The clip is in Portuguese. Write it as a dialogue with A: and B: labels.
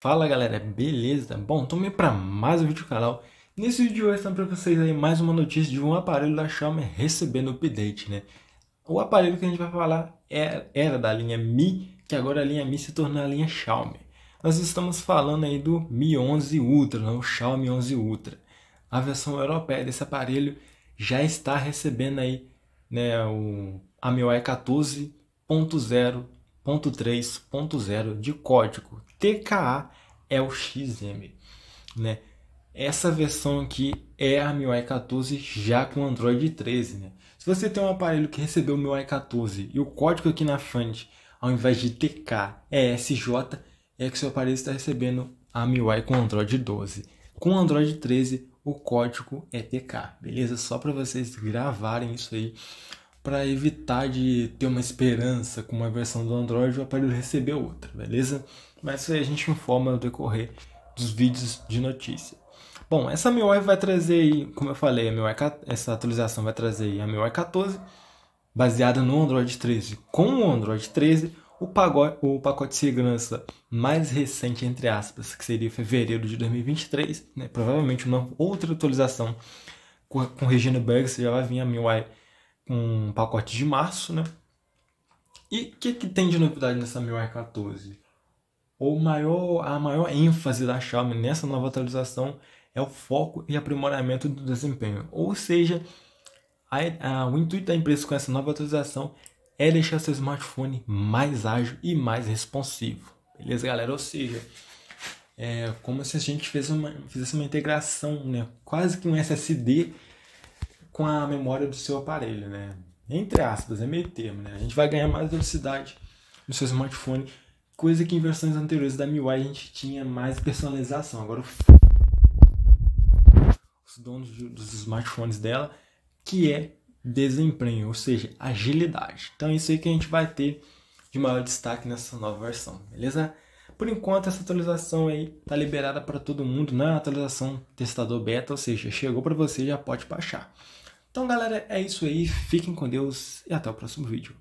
A: Fala galera, beleza? Bom, tomei para mais um vídeo do canal. Nesse vídeo eu estou para vocês aí mais uma notícia de um aparelho da Xiaomi recebendo update, né? O aparelho que a gente vai falar era, é, era da linha Mi, que agora a linha Mi se tornou a linha Xiaomi. Nós estamos falando aí do Mi 11 Ultra, né? o Xiaomi 11 Ultra. A versão europeia desse aparelho já está recebendo aí né, o MIUI 14.0 1.3.0 de código. TKA é o XM, né? Essa versão aqui é a MIUI 14 já com Android 13, né? Se você tem um aparelho que recebeu o MIUI 14 e o código aqui na frente, ao invés de TK, é SJ, é que seu aparelho está recebendo a MIUI com Android 12. Com Android 13, o código é TK, beleza? Só para vocês gravarem isso aí para evitar de ter uma esperança com uma versão do Android para o aparelho receber outra, beleza? Mas isso aí a gente informa no decorrer dos vídeos de notícia. Bom, essa MIUI vai trazer aí, como eu falei, a MIUI, essa atualização vai trazer a MIUI 14, baseada no Android 13. Com o Android 13, o, pagode, o pacote de segurança mais recente, entre aspas, que seria fevereiro de 2023, né? provavelmente uma outra atualização com, com Regina Bugs já vai vir a MIUI um pacote de março, né? E o que, que tem de novidade nessa MIUI 14? O maior, a maior ênfase da Xiaomi nessa nova atualização é o foco e aprimoramento do desempenho. Ou seja, a, a, o intuito da empresa com essa nova atualização é deixar seu smartphone mais ágil e mais responsivo. Beleza, galera? Ou seja, é como se a gente fez uma, fizesse uma integração, né? quase que um SSD com a memória do seu aparelho, né? Entre aspas, é meio termo, né? A gente vai ganhar mais velocidade no seu smartphone, coisa que em versões anteriores da MIUI a gente tinha mais personalização. Agora os donos dos smartphones dela, que é desempenho, ou seja, agilidade. Então é isso aí que a gente vai ter de maior destaque nessa nova versão, beleza? Por enquanto essa atualização aí tá liberada para todo mundo na né? atualização testador beta, ou seja, chegou para você já pode baixar. Então, galera, é isso aí. Fiquem com Deus e até o próximo vídeo.